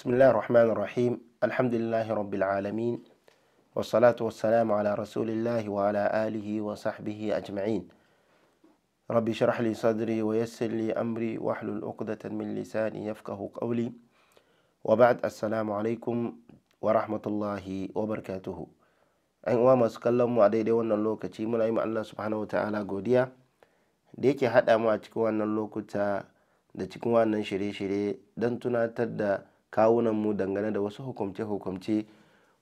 بسم الله الرحمن الرحيم الحمد لله رب العالمين والصلاة والسلام على رسول الله وعلى آله وصحبه أجمعين ربي شرح لي صدري ويسر لي أمري واحلل عقدة من لساني يفقه قولي وبعد السلام عليكم ورحمة الله وبركاته أن وما سكلم وعدي دي وانا اللوكة من أيما الله سبحانه وتعالى قوديا ديكي حتى ما تكون اللوكة دا تكون شري شري دان تنا تدى kawunan mu dangane da wasu hukumce-hukumce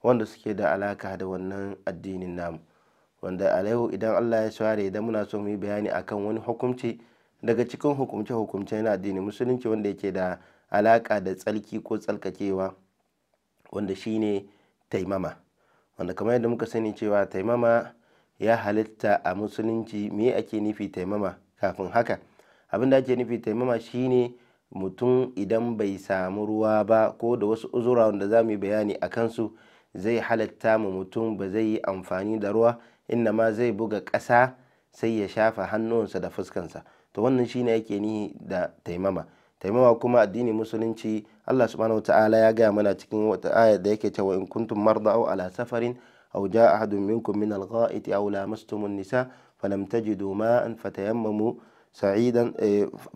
wanda suke da alaka da wannan addinin namu wanda alaihu idan allah ya sware idan muna so mu yi bayani akan wani hukumce daga cikin hukumce-hukumce na addinin musulunci wanda yake da alaka da tsalki ko tsalkakewa wanda shine taimama wanda kamar yadda muka sani cewa taimama ya halitta a musulunci me ake nufi taimama kafin haka abin da ake nufi taimama shine mutum idan bai samu ruwa ba ko da wasu uzura wanda za mu yi bayani a kansu zai halatta mu mutum ba zai yi amfani da ruwa inda ma zai buga ƙasa sai ya shafa hannuwansa da fuskansa to wannan shine yake ni da taimama taimama kuma addinin musulunci Allah subhanahu ta'ala ya gaya mana cikin wata aya da yake cewa in kuntum marda aw ala safarin aw jaa ahadun minkum min al-gha'iti aw lamastumun nisa falam tajidu ma'an fatayammamu sa'idan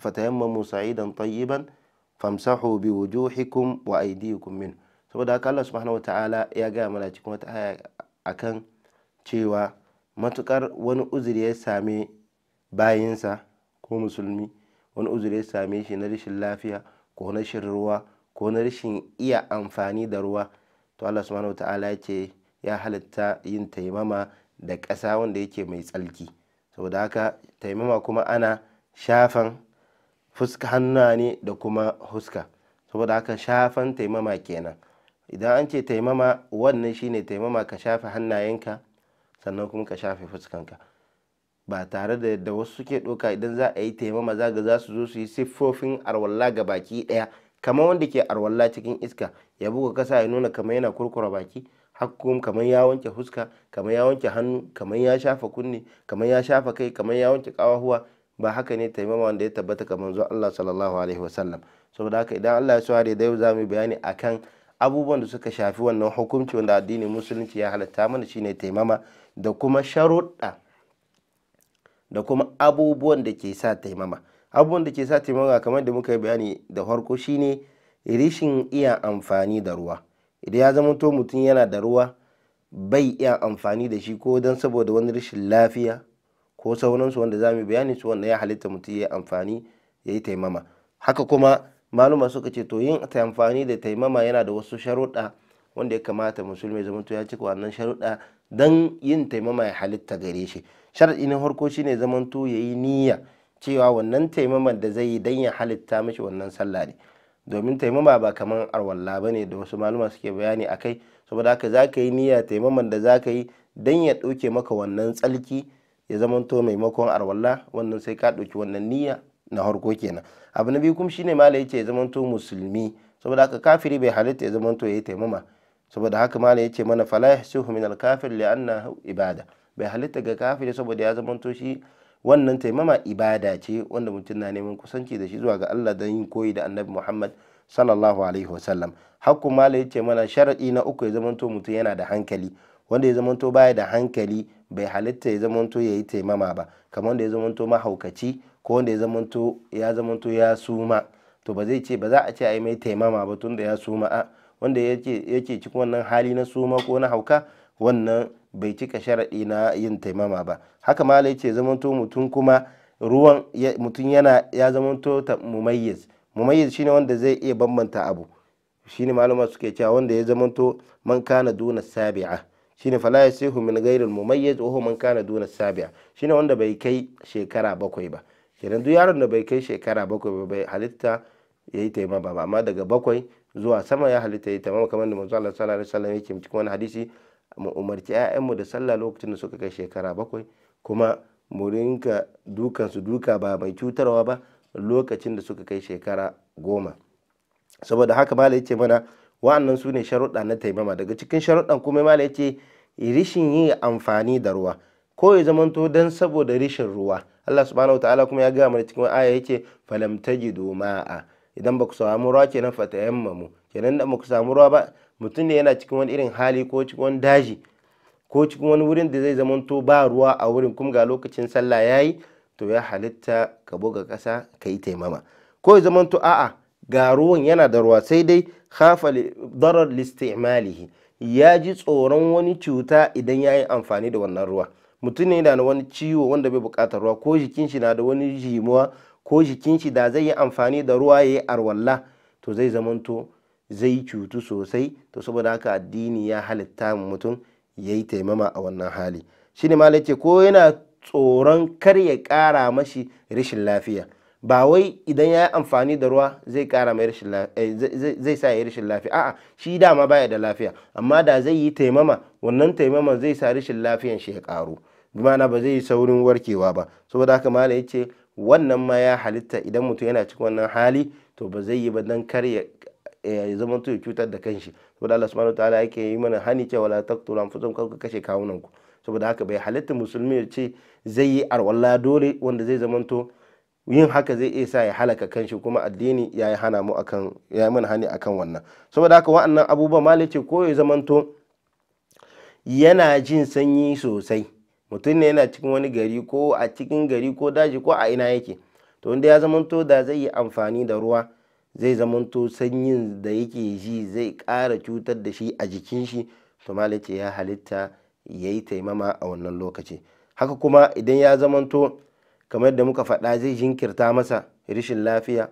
fatayammamu sa'idan tayyiban famsahu bi wujuhikum wa aydikum min saboda haka Allah subhanahu wataala ya gaya mana cikin wata aya akan cewa matukar wani uzuri ya same bayinsa ko musulmi wani uzuri ya same shi na rashin lafiya ko na rashin ruwa ko na rashin iya amfani da ruwa to Allah subhanahu wataala ya ya halitta yin taimama da ƙasa wanda yake mai tsalki saboda haka taimama kuma ana shafan fuska hannuwa ne da kuma huska saboda haka shafan taimama kenan idan an ce taimama wannan shine taimama ka shafe hannayenka sannan kuma ka shafe fuskanka ba tare da yadda wasu suke ɗauka idan za a yi taimama zaga za su zo su yi siffofin arwalla ga baki daya kamar wanda ke arwalla cikin iska ya buga kasa ya nuna kamar yana kurkura baki hakkum kamar ya wanke fuska kamar ya wanke hannu kamar ya shafa kunne kamar ya shafa kai kamar ya wanke kawahuwa ba haka ne taimama wanda ya tabbata kamar zuwa Allah sallallahu alaihi wasallam saboda haka idan Allah ya so da yau za mu bayani akan abubuwan da suka shafi wannan hukunci wanda addinin musulunci ya halatta mana shine taimama da kuma sharuɗa da kuma abubuwan da ke sa taimama abubuwan da ke sa taimama kamar da muka yi bayani da farko shine rishin iya amfani da ruwa idan ya zama to mutum yana da ruwa bai iya amfani da shi ko don saboda wani rashin lafiya ko sauransu wanda za mu bayani su wanda ya halitta mutum ya amfani ya yi taimama haka kuma maluma suka ce to yin amfani da taimama yana da wasu sharuɗa wanda ya kamata musulmi ya zamanto ya cika wannan sharuɗa don yin taimama ya halitta gare shi sharaɗi na farko shine zamanto ya yi niyya cewa wannan taimaman da zai yi don ya halitta mishi wannan sallah ne domin taimama ba kamar arwalla ba ne da wasu maluma suke bayani a kai saboda haka za ka yi niyya taimaman da za ka yi don ya ɗauke maka wannan tsalki ya zamanto maimakon arwalla wannan sai ka ɗauki wannan niyya na harko kenan abu na biyu kuma shine mala yace ya zamanto musulmi saboda haka kafiri bai halitta ya zamanto ya yi taimama saboda haka mala ce mana fala yahsuhu min al-kafir li'annahu ibada bai halitta ga kafiri saboda ya zamanto shi wannan taimama ibada ce wanda mutum na neman kusanci da shi zuwa ga Allah don yin koyi da annabi Muhammad sallallahu alaihi wasallam hakku mala yace mana sharadi na uku ya zamanto mutum yana da hankali wanda ya zamanto baya da hankali bai halitta ya zamanto ya yi taimama ba kamar wanda ya zamanto mahaukaci ko wanda ya zamanto ya zamanto ya suma to ba zai ce ba za a ce a yi mai taimama ba tunda ya suma a wanda yake cikin wannan hali na suma ko na hauka wannan bai cika sharaɗi na yin taimama ba haka ma ce zamanto mutum kuma ruwan mutum yana ya zamanto ta mumayyiz mumayyiz shine wanda zai iya bambanta abu shine malama suke cewa wanda ya zamanto man kana duna sabi'a shine fala yasihu min ghayril mumayyiz wa man kana duna sabi'a shine wanda bai kai shekara bakwai ba kenan duk yaron da bai kai shekara bakwai ba bai halitta yayi taimama ba amma daga bakwai zuwa sama ya halitta yayi taimama kamar da manzo Allah sallallahu alaihi wasallam yake cikin wani hadisi mu umarci 'ya'yanmu da sallah lokacin da suka kai shekara bakwai kuma mu rinka dukansu duka ba mai cutarwa ba lokacin da suka kai shekara goma saboda haka mala ya ce mana wa'annan su ne sharuɗa na taimama daga cikin sharuɗan kuma mala ya ce rishin yi amfani da ruwa ko ya zamanto dan saboda rishin ruwa Allah subhanahu ta'ala kuma ya gaya mana cikin aya yace falam tajidu ma'a idan baku samu ruwa kenan fa kenan da baku samu ruwa ba mutum ne yana cikin wani irin hali ko cikin wani daji ko cikin wani wurin da zai zamanto ba ruwa a wurin kuma ga lokacin sallah yayi to ya halitta ka buga kasa ka yi taimama ko ya zamanto a'a ga ruwan yana da ruwa sai dai khafa darar listimalihi ya ji tsoron wani cuta idan ya yi amfani da wannan ruwa mutum ne da wani ciwo wanda bai buƙatar ruwa ko jikin shi na da wani jimuwa ko jikin shi da zai yi amfani da ruwa ya yi arwalla to zai zamanto zai cutu sosai to saboda haka addini ya halitta mutum ya yi taimama a wannan hali shi ne malai ce ko yana tsoron kar ya kara mashi rashin lafiya ba wai idan ya yi amfani da ruwa zai kara mai rashin lafiya eh, zai sa ya rashin lafiya a'a shi dama baya da lafiya amma da zai yi taimama wannan taimaman zai sa rashin lafiyan shi ya karu bi ma'ana ba zai yi saurin warkewa ba saboda haka malai ce wannan ma ya halitta idan mutum yana cikin wannan hali to ba zai yi ba dan kar ya Eh, ya zama to ya cutar da kanshi da Allah subhanahu wataala yake yi mana hani cewa la taqtulu anfusakum kar ka kashe kawunan ku saboda haka bai halatta musulmi ya ce zai yi arwalla dole wanda zai zama to yin haka zai iya sa ya halaka kanshi kuma addini ya yi hana mu akan ya yi mana hani akan wannan saboda haka wa'annan abubuwa malai ce ko ya zama to yana jin sanyi sosai mutum ne yana cikin wani gari ko a cikin gari ko daji ko a ina yake to wanda ya zama to da zai yi amfani da ruwa zai zamanto sanyin da yake ji zai ƙara cutar da shi a jikin shi to malice ya halitta ya yi taimama a wannan lokaci haka kuma idan ya zamanto kamar da muka faɗa zai jinkirta masa rashin lafiya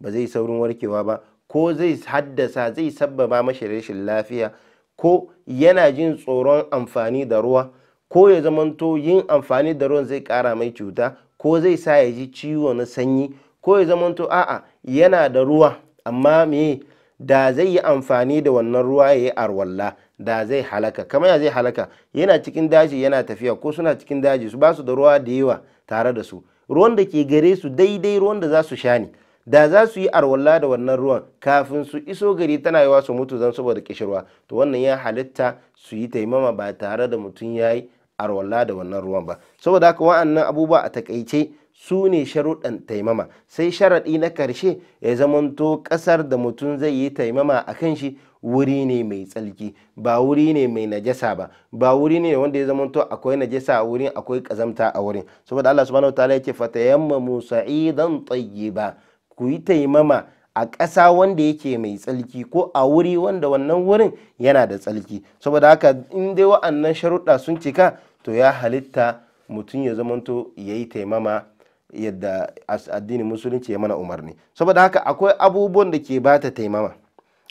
ba zai saurin warkewa ba ko zai haddasa zai sabbaba mashi rashin lafiya ko yana jin tsoron amfani da ruwa ko ya zamanto yin amfani da ruwan zai ƙara mai cuta ko zai sa ya ji ciwo na sanyi ko ya zamanto a'a yana da ruwa amma me da zai yi amfani da wannan ruwa ya yi arwalla da zai halaka kamar ya zai halaka yana cikin daji yana tafiya ko suna cikin daji su basu da ruwa da yawa tare da su ruwan da ke gare su daidai ruwan da za su sha ne da za su yi arwalla da wannan ruwan kafin su iso gari tana yawa su mutu zan saboda kishirwa to wannan ya halitta su yi taimama ba tare da mutum ya yi arwalla da wannan ruwan ba saboda haka wa'annan abubuwa a takaice su ne sharuɗan taimama sai sharaɗi na ƙarshe ya zamanto ƙasar da mutum zai yi taimama a kan shi wuri ne mai tsalki ba wuri ne mai najasa ba ba wuri ne wanda ya zamanto akwai najasa a wurin akwai ƙazamta a wurin saboda Allah subhanahu wataala yake yamma sa'idan tayyiba ku yi taimama a ƙasa wanda yake mai tsalki ko a wuri wanda wannan wurin yana da tsalki saboda haka in dai wa'annan sharuɗa sun cika to ya halitta mutum ya zamanto ya yi taimama yadda addinin musulunci ya mana umarni saboda haka akwai abubuwan da ke bata taimama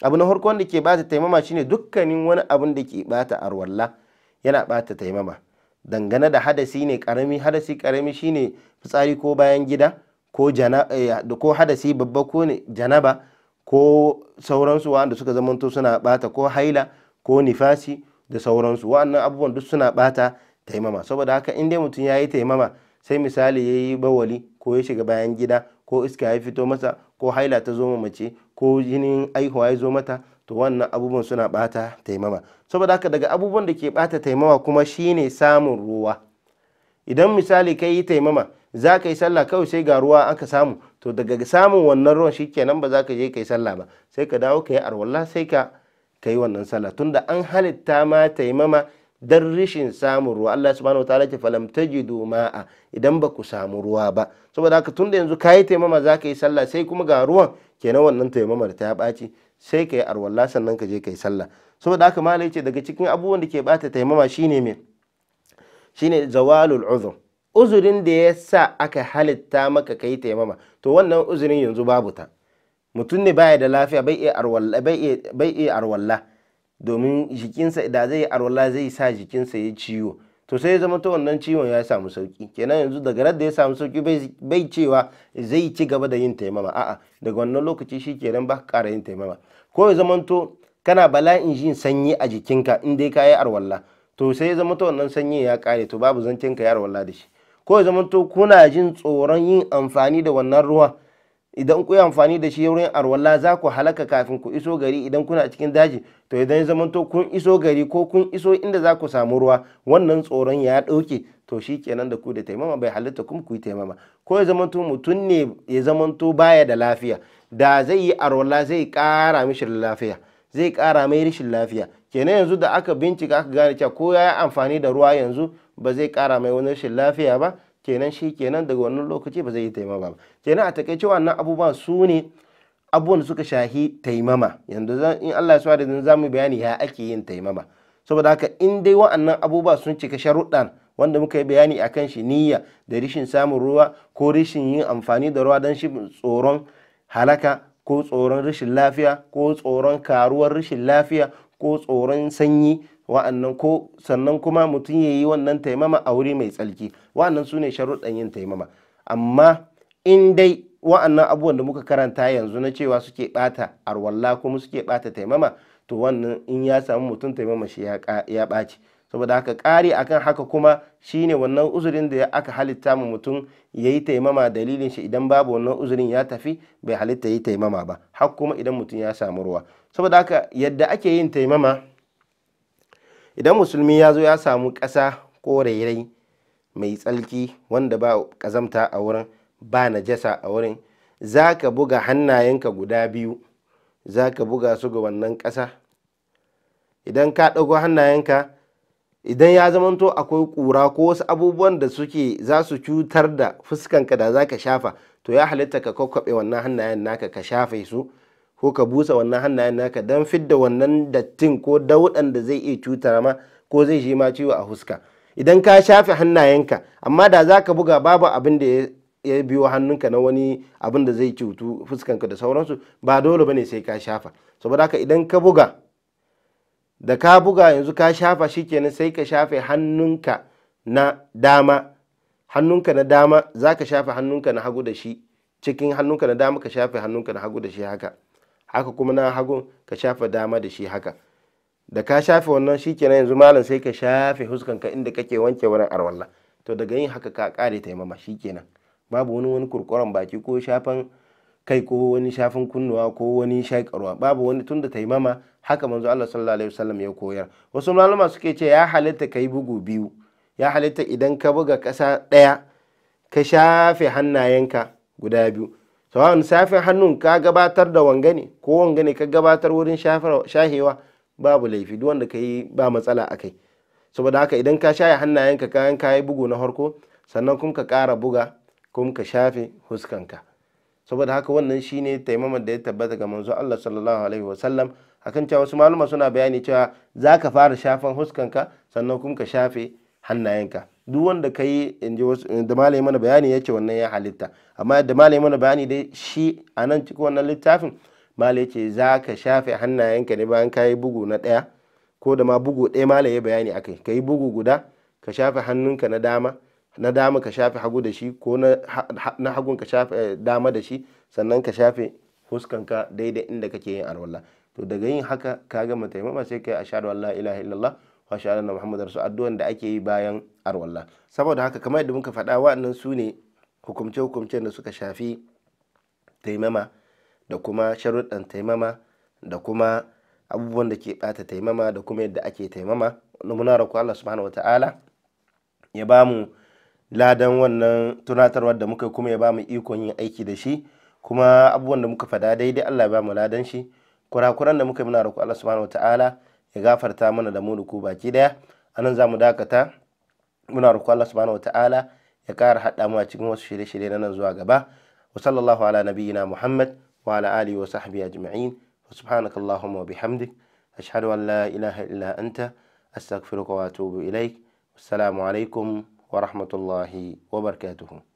abu na harkon da ke bata taimama shine dukkanin wani abun da ke bata arwalla yana bata taimama dangane da hadasi ne karami hadasi karami shine fitsari ko bayan gida ko eh, ko hadasi babba ko janaba ko sauransu wanda suka zamanto suna bata ko haila ko nifasi da sauransu wa'annan abubuwan duk suna bata taimama saboda haka in dai mutum ya yi taimama sai misali ya yi bawali ko ya shiga bayan gida ko iska ya fito masa ko haila ta zo mace ko jinin aihuwa ya zo mata to wannan abubuwan suna bata taimama saboda haka daga abubuwan da ke bata taimama kuma shine samun ruwa idan misali ka yi taimama za ka yi sallah kawai sai ga ruwa aka samu to daga samun wannan ruwan shikenan ba za ka je ka yi sallah ba sai ka dawo ka yi arwallah sai ka ka yi wannan sallah tunda an halitta ma taimama dan rishin samun ruwa Allah subhanahu wataala ce falam tajidu ma'a idan ba ku samu ruwa ba saboda haka tunda yanzu kayi taimama za ka yi sallah sai kuma ga ruwan kenan wannan taimamar ta ɓaci sai ka yi arwalla sannan ka je ka yi sallah saboda haka malai ce daga cikin abubuwan da ke bata taimama shine me shine zawalul uzur uzurin da ya sa aka halitta maka kai taimama to wannan uzurin yanzu babu ta mutum ne baya da lafiya bai iya arwalla bai iya arwalla domin jikinsa da zai arwala zai sa jikinsa ya ciwo to sai zama to wannan ciwon ya samu sauki kenan yanzu daga da ya samu sauki bai cewa zai ci gaba da yin taimama a'a daga wannan lokaci shi kenan ba ƙara yin taimama ko ya zama to kana bala'in jin sanyi a jikinka in dai ka yi arwalla to sai ya zama to wannan sanyi ya kare to babu zancen ka yi arwala da shi ko ya zama to kuna jin tsoron yin amfani da wannan ruwan. idan ku yi amfani da shi wurin arwalla za ku halaka kafin ku iso gari idan kuna cikin daji to idan ya zamanto kun iso gari ko kun iso inda za ku samu ruwa wannan tsoron ya ɗauke to shi kenan da ku da taimama bai halitta kuma ku yi taimama ko ya zamanto mutum ne ya zamanto baya da lafiya da zai yi arwalla zai ƙara mishi lafiya zai kara mai rashin lafiya kenan yanzu da aka bincika aka gane cewa ko ya yi amfani da ruwa yanzu ba zai kara mai wani rashin lafiya ba kenan shi kenan daga wannan lokaci ba zai yi taimama ba kenan a takaice wannan abubuwan su ne abubuwan suka shahi taimama yanzu in Allah ya sa da za mu bayani ya ake yin taimama saboda haka in dai wa'annan abubuwa sun cika sharuɗan wanda muka yi bayani akan shi niyya da rishin samun ruwa ko rishin yin amfani da ruwa don shi tsoron halaka ko tsoron rashin lafiya ko tsoron karuwar rashin lafiya ko tsoron sanyi wa'annan ko sannan kuma mutum ya yi wannan taimama a wuri mai tsarki wa'annan su ne sharuɗan yin taimama amma in dai wa'annan abubuwan da muka karanta yanzu na cewa suke ɓata arwalla kuma suke ɓata taimama to wannan in ya samu mutum taimama shi ya ɓaci saboda haka ƙari akan haka kuma shine wannan uzurin da aka halitta mu mutum ya yi taimama dalilin shi idan babu wannan uzurin ya tafi bai halitta yi taimama ba har kuma idan mutum ya samu ruwa saboda haka yadda ake yin taimama idan musulmi ya zo ya samu ƙasa ko rairai mai tsalki wanda ba ƙazamta a wurin ba najasa a wurin za ka buga hannayenka guda biyu za ka buga su ga wannan ƙasa idan ka ɗago hannayenka idan ya zamanto akwai ƙura ko wasu abubuwan da suke za su cutar da fuskanka da za ka shafa to ya halitta ka kwakwaɓe wannan hannayen naka ka shafe su ko ka busa wannan hannayen naka don fidda wannan dattin ko daudan da zai iya cutar ma ko zai shi ma ciwo a huska idan ka shafe hannayenka amma da za ka buga babu abin da ya biyo hannunka na wani abin da zai cutu fuskanka da sauransu ba dole bane sai ka shafa saboda haka idan ka buga da ka buga yanzu ka shafa shikenan sai ka shafe hannunka na dama hannunka na dama za ka shafe hannunka na hagu da shi cikin hannunka na dama ka shafe hannunka na hagu da shi haka haka kuma na hagun ka shafa dama da shi haka da ka shafe wannan shi kenan yanzu malam sai ka shafe huskanka inda kake wanke wurin arwalla to daga yin haka ka kare taimama kenan babu wani wani kurkuren baki ko shafan kai ko wani shafin kunnuwa ko wani shakarwa babu wani tunda taimama haka manzo Allah sallallahu alaihi wasallam ya koyar wasu malama suke ce ya halitta kai bugu biyu ya halitta idan ka buga kasa daya ka shafe hannayenka guda biyu sawa'un safin hannun ka gabatar da wanga ko wanga ka gabatar wurin shahewa babu laifi duk wanda ka yi ba matsala a kai saboda haka idan ka shaye hannayen ka kayan ka yi bugu na harko sannan kuma ka kara buga kuma ka shafe huskanka saboda haka wannan shine taimamar da ya tabbata ga manzo Allah sallallahu alaihi wa sallam akan cewa wasu maluma suna bayani cewa za ka fara shafan huskanka sannan kuma ka shafe hannayenka duk wanda ka yi da malayi mana bayani ya ce wannan ya halitta amma da malayi mana bayani dai shi a nan cikin wannan littafin malai ce za ka shafe hannayenka ne bayan ka yi bugu na ɗaya ko da ma bugu ɗaya malai ya bayani akai ka yi bugu guda ka shafe hannunka na dama na dama ka shafe hagu da shi ko na hagun ka shafe eh, dama da shi sannan ka shafe fuskanka daidai inda kake yin alwala to daga yin haka ka gama taimama sai ka yi ashhadu an la ilaha illallah washa Allah Muhammadu rasu addu'an da ake yi bayan arwalla saboda haka kamar yadda muka faɗa nan su ne hukumce-hukumcen da suka shafi taimama da kuma sharuɗan taimama da kuma abubuwan da ke ɓata taimama da kuma yadda ake taimama muna roƙo Allah subhanahu ta'ala ya ba mu ladan wannan tunatarwar da muka kuma ya ba mu ikon yin aiki da shi kuma abubuwan da muka faɗa daidai Allah ya ba mu ladan shi kurakuran da muka yi muna roƙo Allah subhanahu ta'ala ya gafarta mana da mu da baki daya anan zamu dakata muna roƙo Allah subhanahu wataala ya ƙara hada mu a cikin wasu shirye-shirye na nan zuwa gaba wa sallallahu ala nabiyyina muhammad wa ala alihi wa sahbihi ajma'in wa subhanaka wa bihamdik ashhadu an la ilaha illa anta astaghfiruka wa atubu ilaik assalamu alaikum wa rahmatullahi wa barakatuhu